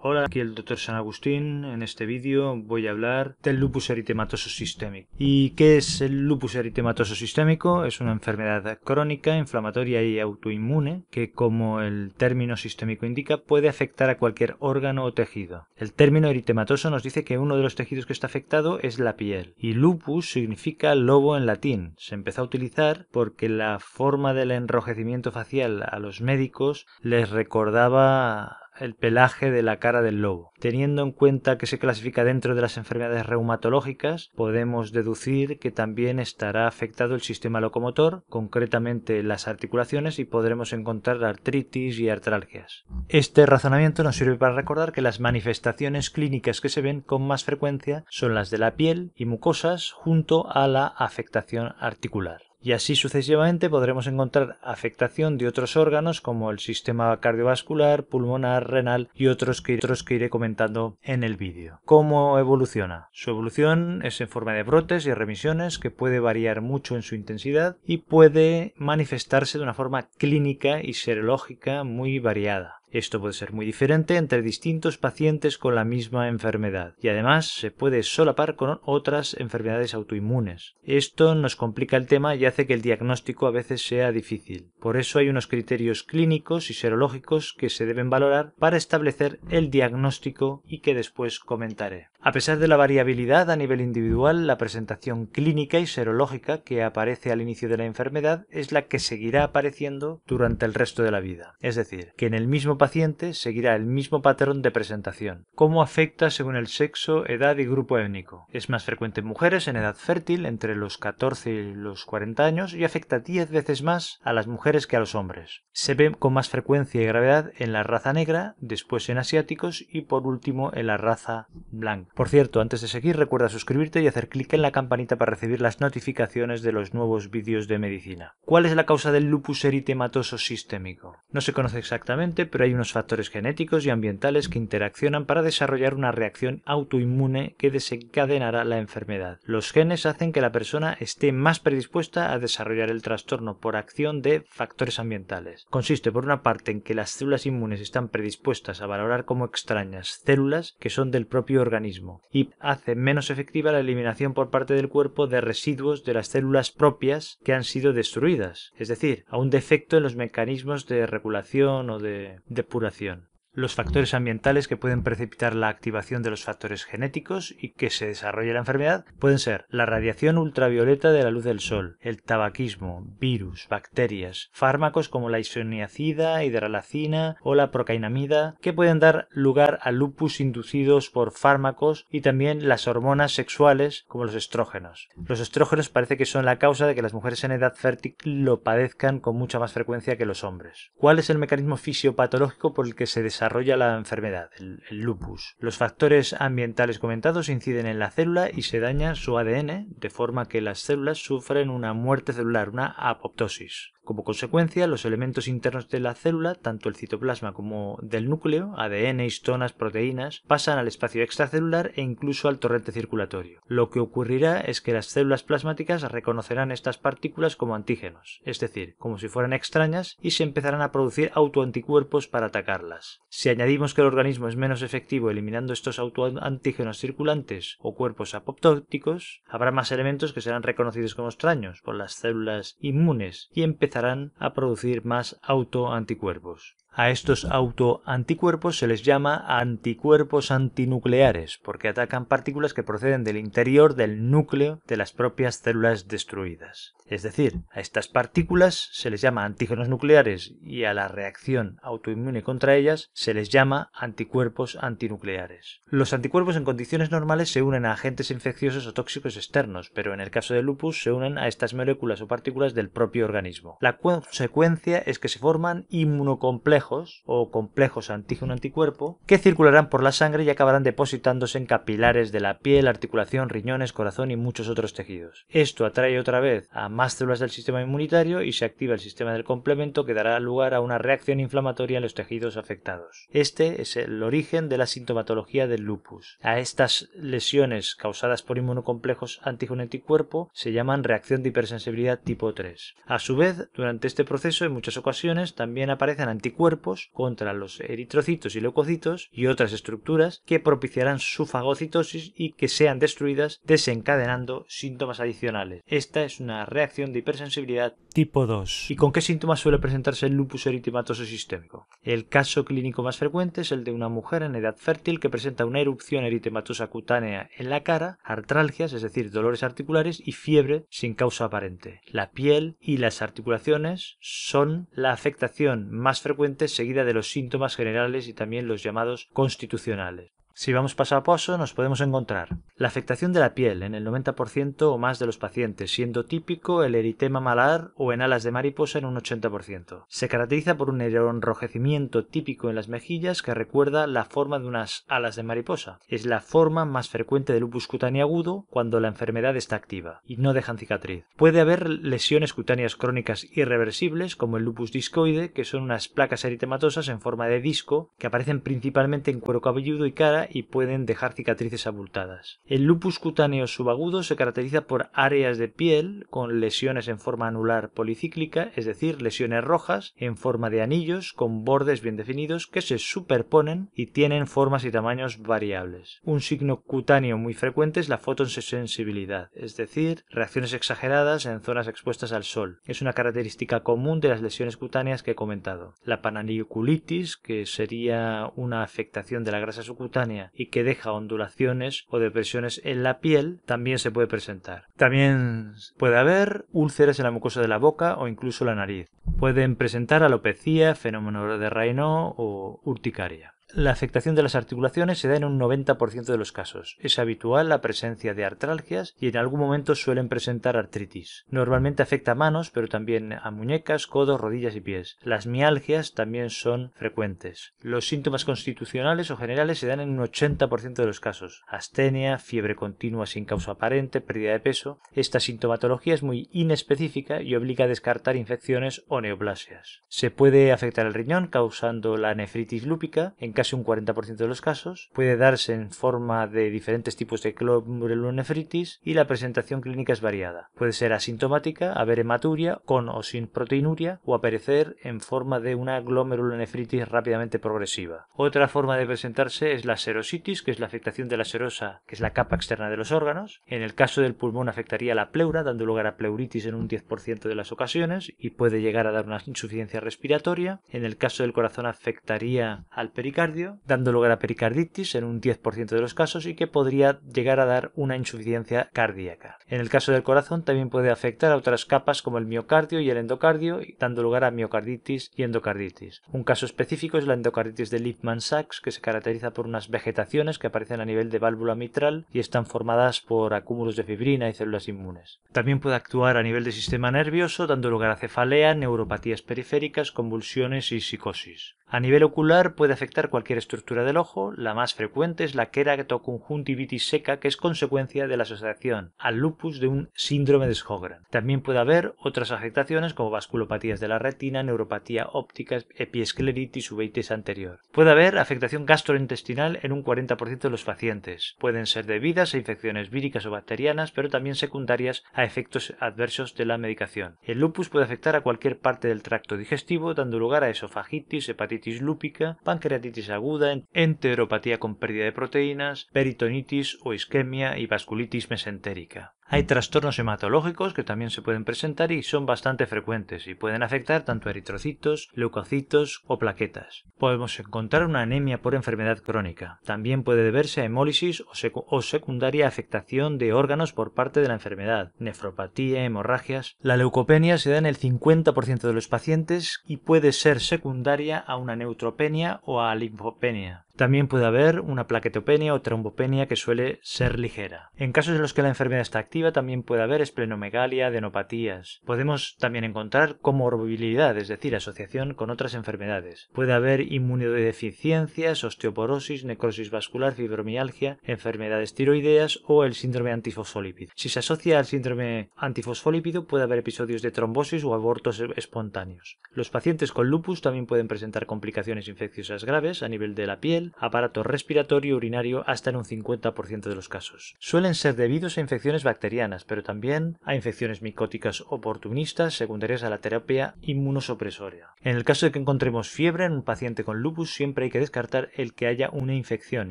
Hola, aquí el Dr. San Agustín. En este vídeo voy a hablar del lupus eritematoso sistémico. ¿Y qué es el lupus eritematoso sistémico? Es una enfermedad crónica, inflamatoria y autoinmune que, como el término sistémico indica, puede afectar a cualquier órgano o tejido. El término eritematoso nos dice que uno de los tejidos que está afectado es la piel. Y lupus significa lobo en latín. Se empezó a utilizar porque la forma del enrojecimiento facial a los médicos les recordaba el pelaje de la cara del lobo. Teniendo en cuenta que se clasifica dentro de las enfermedades reumatológicas, podemos deducir que también estará afectado el sistema locomotor, concretamente las articulaciones, y podremos encontrar artritis y artralgias. Este razonamiento nos sirve para recordar que las manifestaciones clínicas que se ven con más frecuencia son las de la piel y mucosas junto a la afectación articular y así sucesivamente podremos encontrar afectación de otros órganos como el sistema cardiovascular, pulmonar, renal y otros que, iré comentando en el vídeo. ¿Cómo evoluciona? Su evolución es en forma de brotes y remisiones que puede variar mucho en su intensidad y puede manifestarse de una forma clínica y serológica muy variada. Esto puede ser muy diferente entre distintos pacientes con la misma enfermedad y además se puede solapar con otras enfermedades autoinmunes. Esto nos complica el tema y hace que el diagnóstico a veces sea difícil. Por eso hay unos criterios clínicos y serológicos que se deben valorar para establecer el diagnóstico y que después comentaré. A pesar de la variabilidad a nivel individual, la presentación clínica y serológica que aparece al inicio de la enfermedad es la que seguirá apareciendo durante el resto de la vida. Es decir, que en el mismo paciente seguirá el mismo patrón de presentación. ¿Cómo afecta según el sexo, edad y grupo étnico? Es más frecuente en mujeres en edad fértil, entre los 14 y los 40 años, y afecta 10 veces más a las mujeres que a los hombres. Se ve con más frecuencia y gravedad en la raza negra, después en asiáticos y por último en la raza blanca. Por cierto, antes de seguir recuerda suscribirte y hacer clic en la campanita para recibir las notificaciones de los nuevos vídeos de medicina. ¿Cuál es la causa del lupus eritematoso sistémico? No se conoce exactamente, pero hay unos factores genéticos y ambientales que interaccionan para desarrollar una reacción autoinmune que desencadenará la enfermedad. Los genes hacen que la persona esté más predispuesta a desarrollar el trastorno por acción de factores ambientales. Consiste por una parte en que las células inmunes están predispuestas a valorar como extrañas células que son del propio organismo y hace menos efectiva la eliminación por parte del cuerpo de residuos de las células propias que han sido destruidas, es decir, a un defecto en los mecanismos de regulación o de, depuración los factores ambientales que pueden precipitar la activación de los factores genéticos y que se desarrolle la enfermedad pueden ser la radiación ultravioleta de la luz del sol, el tabaquismo, virus, bacterias, fármacos como la isoniacida, hidralacina o la procainamida que pueden dar lugar a lupus inducidos por fármacos y también las hormonas sexuales como los estrógenos. Los estrógenos parece que son la causa de que las mujeres en edad fértil lo padezcan con mucha más frecuencia que los hombres. ¿Cuál es el mecanismo fisiopatológico por el que se desarrolla desarrolla la enfermedad, el, lupus. Los factores ambientales comentados inciden en la célula y se daña su ADN, de forma que las células sufren una muerte celular, una apoptosis. Como consecuencia, los elementos internos de la célula, tanto el citoplasma como del núcleo, ADN, histonas, proteínas, pasan al espacio extracelular e incluso al torrente circulatorio. Lo que ocurrirá es que las células plasmáticas reconocerán estas partículas como antígenos, es decir, como si fueran extrañas y se empezarán a producir autoanticuerpos para atacarlas. Si añadimos que el organismo es menos efectivo eliminando estos autoantígenos circulantes o cuerpos apoptóticos, habrá más elementos que serán reconocidos como extraños por las células inmunes y empezarán a producir más autoanticuerpos a estos autoanticuerpos se les llama anticuerpos antinucleares, porque atacan partículas que proceden del interior del núcleo de las propias células destruidas. Es decir, a estas partículas se les llama antígenos nucleares y a la reacción autoinmune contra ellas se les llama anticuerpos antinucleares. Los anticuerpos en condiciones normales se unen a agentes infecciosos o tóxicos externos, pero en el caso del lupus se unen a estas moléculas o partículas del propio organismo. La consecuencia es que se forman inmunocomplejos o complejos antígeno-anticuerpo, que circularán por la sangre y acabarán depositándose en capilares de la piel, articulación, riñones, corazón y muchos otros tejidos. Esto atrae otra vez a más células del sistema inmunitario y se activa el sistema del complemento que dará lugar a una reacción inflamatoria en los tejidos afectados. Este es el origen de la sintomatología del lupus. A estas lesiones causadas por inmunocomplejos antígeno-anticuerpo se llaman reacción de hipersensibilidad tipo 3. A su vez, durante este proceso en muchas ocasiones también aparecen anticuerpos contra los eritrocitos y leucocitos y otras estructuras que propiciarán su fagocitosis y que sean destruidas desencadenando síntomas adicionales. Esta es una reacción de hipersensibilidad tipo 2. ¿Y con qué síntomas suele presentarse el lupus eritematoso sistémico? El caso clínico más frecuente es el de una mujer en edad fértil que presenta una erupción eritematosa cutánea en la cara, artralgias, es decir, dolores articulares y fiebre sin causa aparente. La piel y las articulaciones son la afectación más frecuente seguida de los síntomas generales y también los llamados constitucionales. Si vamos paso a paso, nos podemos encontrar la afectación de la piel en el 90% o más de los pacientes, siendo típico el eritema malar o en alas de mariposa en un 80%. Se caracteriza por un enrojecimiento típico en las mejillas que recuerda la forma de unas alas de mariposa. Es la forma más frecuente de lupus cutáneo agudo cuando la enfermedad está activa y no dejan cicatriz. Puede haber lesiones cutáneas crónicas irreversibles como el lupus discoide, que son unas placas eritematosas en forma de disco que aparecen principalmente en cuero cabelludo y cara y pueden dejar cicatrices abultadas. El lupus cutáneo subagudo se caracteriza por áreas de piel con lesiones en forma anular policíclica, es decir, lesiones rojas en forma de anillos con bordes bien definidos que se superponen y tienen formas y tamaños variables. Un signo cutáneo muy frecuente es la fotosensibilidad, es decir, reacciones exageradas en zonas expuestas al sol. Es una característica común de las lesiones cutáneas que he comentado. La pananioculitis, que sería una afectación de la grasa subcutánea y que deja ondulaciones o depresiones en la piel también se puede presentar. También puede haber úlceras en la mucosa de la boca o incluso la nariz. Pueden presentar alopecia, fenómeno de Raynaud o urticaria. La afectación de las articulaciones se da en un 90% de los casos. Es habitual la presencia de artralgias y en algún momento suelen presentar artritis. Normalmente afecta a manos, pero también a muñecas, codos, rodillas y pies. Las mialgias también son frecuentes. Los síntomas constitucionales o generales se dan en un 80% de los casos. Astenia, fiebre continua sin causa aparente, pérdida de peso. Esta sintomatología es muy inespecífica y obliga a descartar infecciones o neoplasias. Se puede afectar el riñón causando la nefritis lúpica. En casi un 40% de los casos, puede darse en forma de diferentes tipos de glomerulonefritis y la presentación clínica es variada. Puede ser asintomática, haber hematuria, con o sin proteinuria o aparecer en forma de una glomerulonefritis rápidamente progresiva. Otra forma de presentarse es la serositis, que es la afectación de la serosa, que es la capa externa de los órganos. En el caso del pulmón afectaría la pleura, dando lugar a pleuritis en un 10% de las ocasiones y puede llegar a dar una insuficiencia respiratoria. En el caso del corazón afectaría al pericardio dando lugar a pericarditis en un 10% de los casos y que podría llegar a dar una insuficiencia cardíaca. En el caso del corazón también puede afectar a otras capas como el miocardio y el endocardio, dando lugar a miocarditis y endocarditis. Un caso específico es la endocarditis de Lipman-Sachs, que se caracteriza por unas vegetaciones que aparecen a nivel de válvula mitral y están formadas por acúmulos de fibrina y células inmunes. También puede actuar a nivel del sistema nervioso, dando lugar a cefalea, neuropatías periféricas, convulsiones y psicosis. A nivel ocular puede afectar cualquier cualquier estructura del ojo, la más frecuente es la queratoconjuntivitis seca, que es consecuencia de la asociación al lupus de un síndrome de Sjögren. También puede haber otras afectaciones como vasculopatías de la retina, neuropatía óptica, epiescleritis, uveitis anterior. Puede haber afectación gastrointestinal en un 40% de los pacientes. Pueden ser debidas a infecciones víricas o bacterianas, pero también secundarias a efectos adversos de la medicación. El lupus puede afectar a cualquier parte del tracto digestivo, dando lugar a esofagitis, hepatitis lúpica, pancreatitis aguda, enteropatía con pérdida de proteínas, peritonitis o isquemia y vasculitis mesentérica. Hay trastornos hematológicos que también se pueden presentar y son bastante frecuentes y pueden afectar tanto eritrocitos, leucocitos o plaquetas. Podemos encontrar una anemia por enfermedad crónica. También puede deberse a hemólisis o, secundaria afectación de órganos por parte de la enfermedad, nefropatía, hemorragias. La leucopenia se da en el 50% de los pacientes y puede ser secundaria a una neutropenia o a linfopenia. También puede haber una plaquetopenia o trombopenia que suele ser ligera. En casos en los que la enfermedad está activa, también puede haber esplenomegalia, adenopatías. Podemos también encontrar comorbilidad, es decir, asociación con otras enfermedades. Puede haber inmunodeficiencias, osteoporosis, necrosis vascular, fibromialgia, enfermedades tiroideas o el síndrome antifosfolípido. Si se asocia al síndrome antifosfolípido, puede haber episodios de trombosis o abortos espontáneos. Los pacientes con lupus también pueden presentar complicaciones infecciosas graves a nivel de la piel, aparato respiratorio urinario hasta en un 50% de los casos. Suelen ser debidos a infecciones bacterianas, pero también a infecciones micóticas oportunistas secundarias a la terapia inmunosupresoria. En el caso de que encontremos fiebre en un paciente con lupus, siempre hay que descartar el que haya una infección,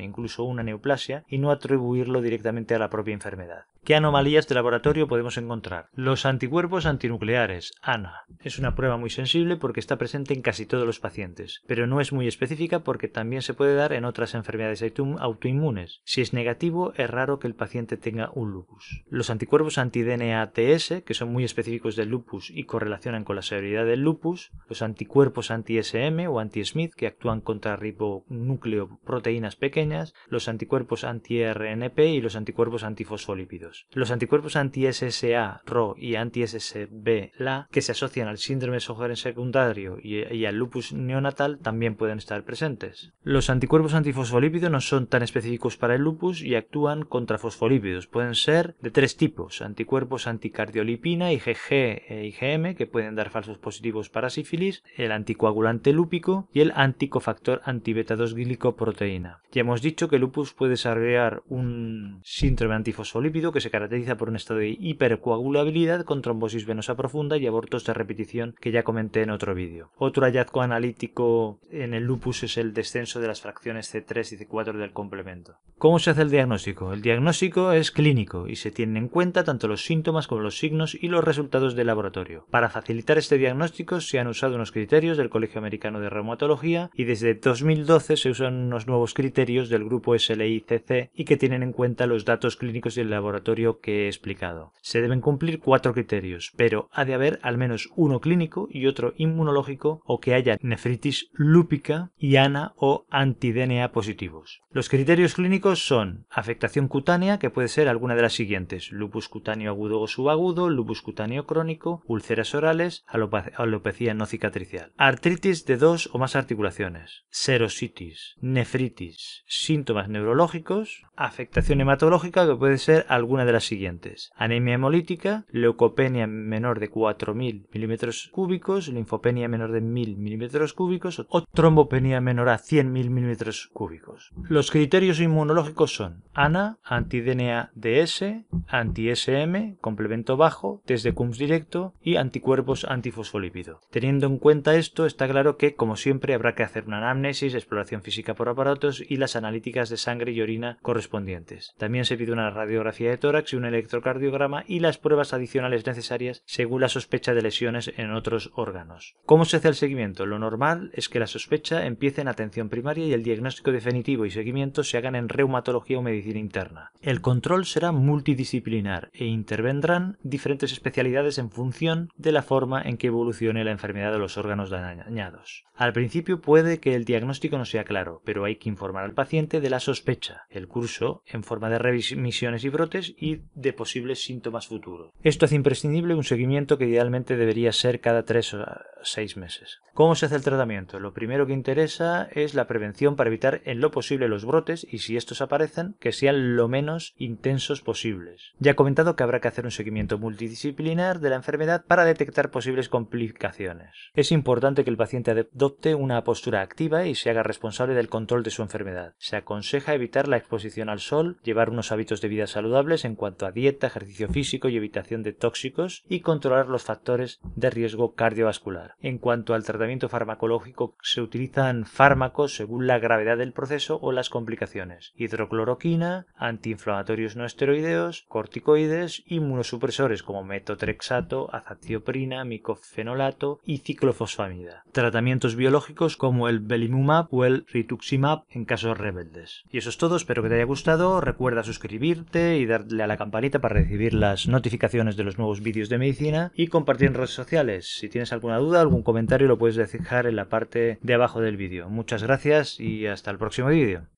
incluso una neoplasia, y no atribuirlo directamente a la propia enfermedad. ¿Qué anomalías de laboratorio podemos encontrar? Los anticuerpos antinucleares, ANA. Es una prueba muy sensible porque está presente en casi todos los pacientes, pero no es muy específica porque también se puede dar en otras enfermedades autoinmunes. Si es negativo, es raro que el paciente tenga un lupus. Los anticuerpos anti-DNA-TS, que son muy específicos del lupus y correlacionan con la severidad del lupus, los anticuerpos anti-SM o anti-Smith, que actúan contra ribonucleoproteínas pequeñas, los anticuerpos anti-RNP y los anticuerpos antifosfolípidos. Los anticuerpos anti-SSA, RO y anti-SSB, LA, que se asocian al síndrome Sjögren secundario y, al lupus neonatal, también pueden estar presentes. Los anticuerpos antifosfolípidos no son tan específicos para el lupus y actúan contra fosfolípidos. Pueden ser de tres tipos, anticuerpos anticardiolipina, IgG e IgM, que pueden dar falsos positivos para sífilis, el anticoagulante lúpico y el anticofactor antibeta 2 glicoproteína. Ya hemos dicho que el lupus puede desarrollar un síndrome antifosfolípido que se se caracteriza por un estado de hipercoagulabilidad con trombosis venosa profunda y abortos de repetición que ya comenté en otro vídeo. Otro hallazgo analítico en el lupus es el descenso de las fracciones C3 y C4 del complemento. ¿Cómo se hace el diagnóstico? El diagnóstico es clínico y se tienen en cuenta tanto los síntomas como los signos y los resultados del laboratorio. Para facilitar este diagnóstico se han usado unos criterios del Colegio Americano de Reumatología y desde 2012 se usan unos nuevos criterios del grupo SLICC y que tienen en cuenta los datos clínicos del laboratorio que he explicado. Se deben cumplir cuatro criterios, pero ha de haber al menos uno clínico y otro inmunológico o que haya nefritis lúpica y ANA o antidNA positivos. Los criterios clínicos son afectación cutánea, que puede ser alguna de las siguientes: lupus cutáneo agudo o subagudo, lupus cutáneo crónico, úlceras orales, alopecia no cicatricial. Artritis de dos o más articulaciones, serositis, nefritis, síntomas neurológicos, afectación hematológica, que puede ser alguna de las siguientes. Anemia hemolítica, leucopenia menor de 4.000 milímetros cúbicos, linfopenia menor de 1.000 milímetros cúbicos o trombopenia menor a 100.000 milímetros cúbicos. Los criterios inmunológicos son ANA, anti DS, anti-SM, complemento bajo, test de CUMS directo y anticuerpos antifosfolípido. Teniendo en cuenta esto, está claro que, como siempre, habrá que hacer una anamnesis, exploración física por aparatos y las analíticas de sangre y orina correspondientes. También se pide una radiografía de y un electrocardiograma y las pruebas adicionales necesarias según la sospecha de lesiones en otros órganos. ¿Cómo se hace el seguimiento? Lo normal es que la sospecha empiece en atención primaria y el diagnóstico definitivo y seguimiento se hagan en reumatología o medicina interna. El control será multidisciplinar e intervendrán diferentes especialidades en función de la forma en que evolucione la enfermedad de los órganos dañados. Al principio puede que el diagnóstico no sea claro, pero hay que informar al paciente de la sospecha, el curso en forma de revisiones y brotes y de posibles síntomas futuros. Esto hace imprescindible un seguimiento que idealmente debería ser cada tres o seis meses. ¿Cómo se hace el tratamiento? Lo primero que interesa es la prevención para evitar en lo posible los brotes y si estos aparecen, que sean lo menos intensos posibles. Ya he comentado que habrá que hacer un seguimiento multidisciplinar de la enfermedad para detectar posibles complicaciones. Es importante que el paciente adopte una postura activa y se haga responsable del control de su enfermedad. Se aconseja evitar la exposición al sol, llevar unos hábitos de vida saludables en cuanto a dieta, ejercicio físico y evitación de tóxicos y controlar los factores de riesgo cardiovascular. En cuanto al tratamiento farmacológico, se utilizan fármacos según la gravedad del proceso o las complicaciones. Hidrocloroquina, antiinflamatorios no esteroideos, corticoides, inmunosupresores como metotrexato, azatioprina, micofenolato y ciclofosfamida. Tratamientos biológicos como el belimumab o el rituximab en casos rebeldes. Y eso es todo, espero que te haya gustado, recuerda suscribirte y darle a la campanita para recibir las notificaciones de los nuevos vídeos de medicina y compartir en redes sociales. Si tienes alguna duda, algún comentario, lo puedes dejar en la parte de abajo del vídeo. Muchas gracias y hasta el próximo vídeo.